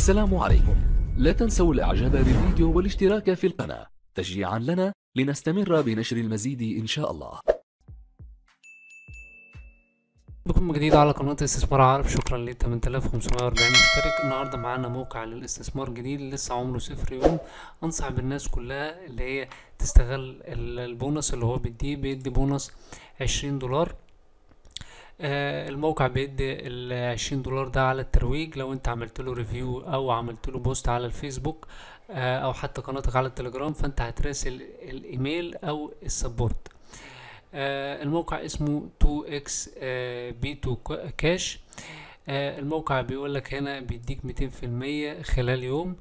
السلام عليكم لا تنسوا الاعجاب بالفيديو والاشتراك في القناة تشجيعا لنا لنستمر بنشر المزيد ان شاء الله بكم جديد على قناة استثمار عارف شكرا ل 8540 مشترك النهاردة معانا موقع للاستثمار جديد لسه عمره صفر يوم انصح بالناس كلها اللي هي تستغل البونص اللي هو بيديه بيدي بونص 20 دولار آه، الموقع بيدي العشرين دولار ده على الترويج لو انت عملت له ريفيو او عملت له بوست على الفيسبوك آه، او حتى قناتك على التليجرام فانت هتراسل الايميل او السبورت آه، الموقع اسمه 2 اكس بي 2 cash الموقع بيقول لك هنا بيديك 200% خلال يوم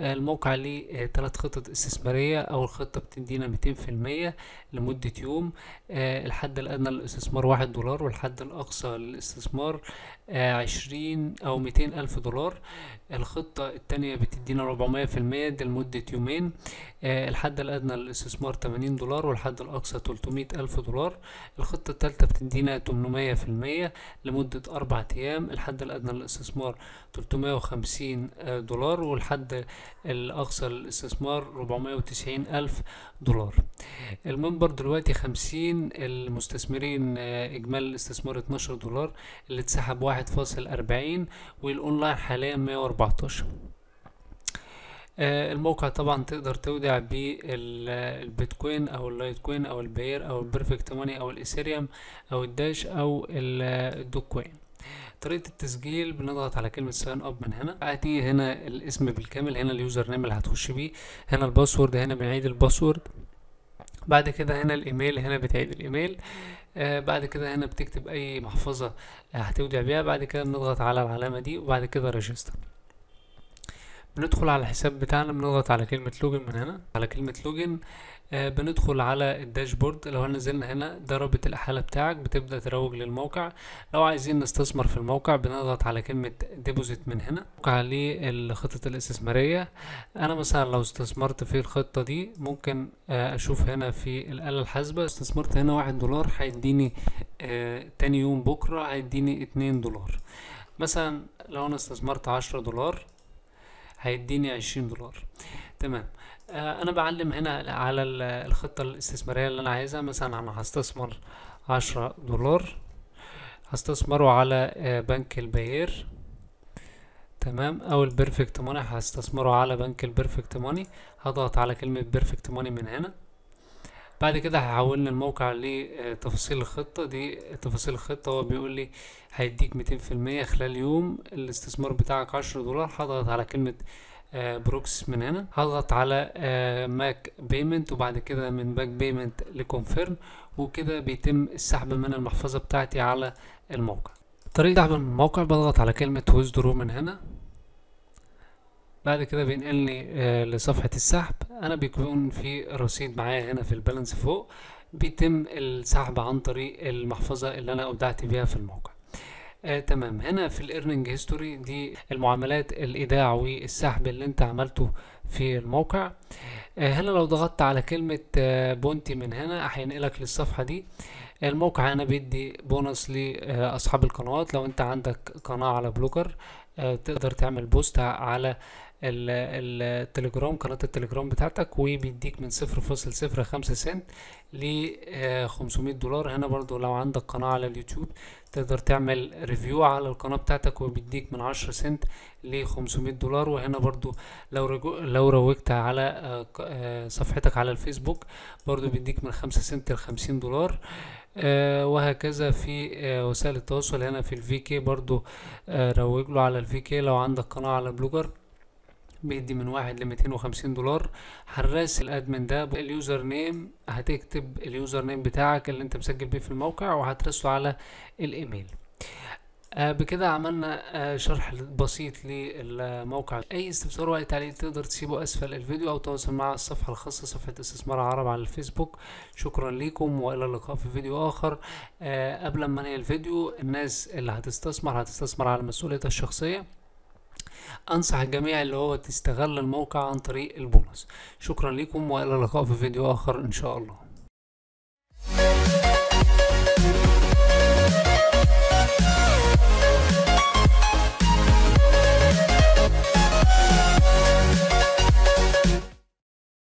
الموقع ليه آه، تلات خطط استثمارية أول خطة بتدينا ميتين في المية لمدة يوم آه، الحد الأدنى للاستثمار واحد دولار والحد الأقصى للاستثمار آه، عشرين أو ميتين ألف دولار الخطة التانية بتدينا ربعمية في المية دي لمدة يومين الحد الأدنى للاستثمار تمانين دولار والحد الأقصى تلتمية ألف دولار الخطة التالتة بتدينا تمنمية في المية لمدة أربع أيام الحد الأدنى للاستثمار تلتمية وخمسين دولار والحد الأقصى للاستثمار 490 ألف دولار المنبر دلوقتي 50 المستثمرين آه، إجمال الاستثمار 12 دولار اللي اتسحب 1.40 والأونلاين حاليا 114 آه، الموقع طبعا تقدر تودع بالبيتكوين او اللايت كوين او البير او البرفكت ماني او الايثيريوم او الداش او الدوكوين طريقة التسجيل بنضغط على كلمة ساين اب من هنا هتيجي هنا الاسم بالكامل هنا اليوزر نيم اللي هتخش بيه هنا الباسورد هنا بنعيد الباسورد بعد كده هنا الايميل هنا بتعيد الايميل آه بعد كده هنا بتكتب اي محفظة هتودع بيها بعد كده بنضغط على العلامة دي وبعد كده ريجستر بندخل على الحساب بتاعنا بنضغط على كلمة لوجن من هنا على كلمة لوجن آه، بندخل على الداشبورد لو نزلنا هنا رابط الأحالة بتاعك بتبدأ تروج للموقع لو عايزين نستثمر في الموقع بنضغط على كلمة ديبوزيت من هنا موقع الخطة الاستثمارية أنا مثلا لو استثمرت في الخطة دي ممكن آه، أشوف هنا في الآلة الحاسبة استثمرت هنا واحد دولار هيديني آه، تاني يوم بكرة هيديني اتنين دولار مثلا لو أنا استثمرت عشرة دولار هيديني عشرين دولار تمام آه، انا بعلم هنا على الخطة الاستثمارية اللي انا عايزها مثلا انا هستثمر عشرة دولار هستثمره على آه، بنك البير تمام او البيرفكت ماني هستثمره على بنك البيرفكت ماني هضغط على كلمة بيرفكت ماني من هنا بعد كده هحولنا الموقع لتفاصيل آه، الخطة دي تفاصيل الخطة هو بيقول لي هيديك ميتين في المية خلال يوم الاستثمار بتاعك عشر دولار هضغط على كلمة آه، بروكس من هنا هضغط على ماك آه، بيمنت وبعد كده من باك بيمنت لكونفيرم وكده بيتم السحب من المحفظة بتاعتي على الموقع طريقة سحب الموقع بضغط على كلمة ويزدرو من هنا بعد كده بينقلني لصفحة السحب انا بيكون في رصيد معايا هنا في البالانس فوق بيتم السحب عن طريق المحفظة اللي انا اودعت بيها في الموقع آه تمام هنا في الايرنينج هيستوري دي المعاملات الايداع والسحب اللي انت عملته في الموقع آه هنا لو ضغطت على كلمة آه بونتي من هنا هينقلك للصفحة دي الموقع هنا بيدي بونص لاصحاب آه، القنوات لو انت عندك قناة على بلوجر آه، تقدر تعمل بوست على التليجرام قناة التليجرام بتاعتك وبيديك من صفر فاصل صفر خمسة سنت ل 500 آه، دولار هنا برضو لو عندك قناة على اليوتيوب تقدر تعمل ريفيو على القناة بتاعتك وبيديك من عشرة سنت ل 500 دولار وهنا برضو لو لو روجت على آه، آه، صفحتك على الفيسبوك برضو بيديك من خمسة سنت ل 50 دولار وهكذا في وسائل التواصل هنا في الفي كي برضو روج له على الفي كي لو عندك قناة على بلوجر بيدي من واحد ل 250 دولار هنراسل الادمن ده اليوزر نيم هتكتب اليوزر نيم بتاعك اللي انت مسجل بيه في الموقع وهترسله على الايميل آه بكده عملنا آه شرح بسيط للموقع اي استفسار واي تعليق تقدر تسيبه اسفل الفيديو او تواصل مع الصفحه الخاصه صفحه استثمار عرب على الفيسبوك شكرا لكم والى اللقاء في فيديو اخر آه قبل ما انهي الفيديو الناس اللي هتستثمر هتستثمر على مسؤوليتها الشخصيه انصح الجميع اللي هو تستغل الموقع عن طريق البونص شكرا لكم والى اللقاء في فيديو اخر ان شاء الله